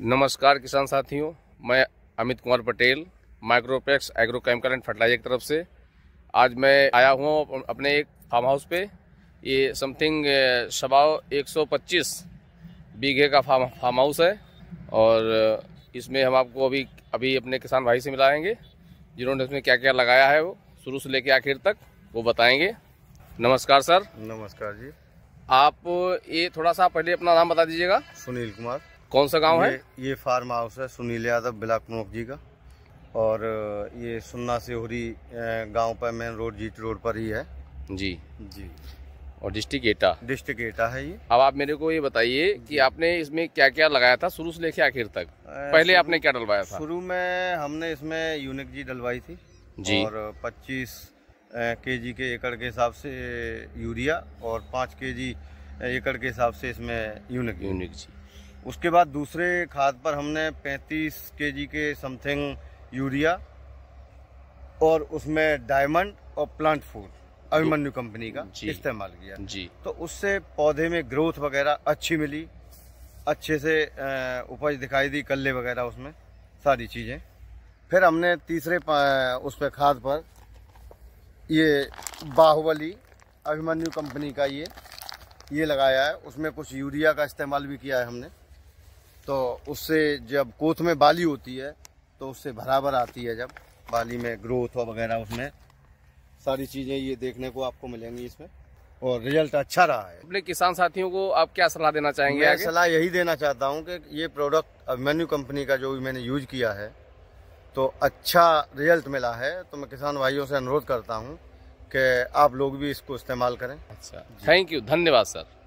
नमस्कार किसान साथियों मैं Amit Kumar Patel Micropax agro chemical and fertiliser की तरफ से आज मैं आया हूँ अपने एक फार्म हाउस पे ये समथिंग शबाव 125 बीघे का फार्म फार्म हाउस है और इसमें हम आपको अभी अभी अपने किसान भाई से मिलाएंगे जिन्होंने इसमें क्या क्या लगाया है वो शुरू से लेके आखिर तक वो बताएंगे नमस्कार सर नमस्कार जी आप ये थोड़ा सा पहले अपना नाम बता दीजिएगा सुनील कुमार कौन सा गांव है ये फार्म हाउस है सुनील यादव ब्लाक प्रमुख जी का और ये सुन्ना सेहरी गांव पर मेन रोड जीट रोड पर ही है जी जी और डिस्ट्रिक्ट एटा डिस्ट्रिक्ट एटा है ये अब आप मेरे को ये बताइए कि आपने इसमें क्या क्या लगाया था शुरू से लेके आखिर तक पहले आपने क्या डलवाया था शुरू में हमने इसमें यूनिक जी डलवाई थी जी और 25 के जी के एकड़ के हिसाब से यूरिया और 5 के जी एकड़ के हिसाब से इसमें यूनिक यूनिक जी उसके बाद दूसरे खाद पर हमने 35 केजी के समथिंग यूरिया और उसमें डायमंड और प्लांट फूड अभिमन्यु कंपनी का इस्तेमाल किया जी तो उससे पौधे में ग्रोथ वगैरह अच्छी मिली अच्छे से उपज दिखाई दी कल्ले वगैरह उसमें सारी चीज़ें फिर हमने तीसरे उस पर खाद पर ये बाहुबली अभिमन्यु कंपनी का ये ये लगाया है उसमें कुछ यूरिया का इस्तेमाल भी किया है हमने तो उससे जब कोथ में बाली होती है तो उससे बराबर आती है जब बाली में ग्रोथ वगैरह उसमें सारी चीज़ें ये देखने को आपको मिलेंगी इसमें और रिजल्ट अच्छा रहा है अपने किसान साथियों को आप क्या सलाह देना चाहेंगे मैं सलाह यही देना चाहता हूँ कि ये प्रोडक्ट अभिमन्यू कंपनी का जो भी मैंने यूज किया है तो अच्छा रिजल्ट मिला है तो मैं किसान भाइयों से अनुरोध करता हूँ कि आप लोग भी इसको इस्तेमाल करें अच्छा थैंक यू धन्यवाद सर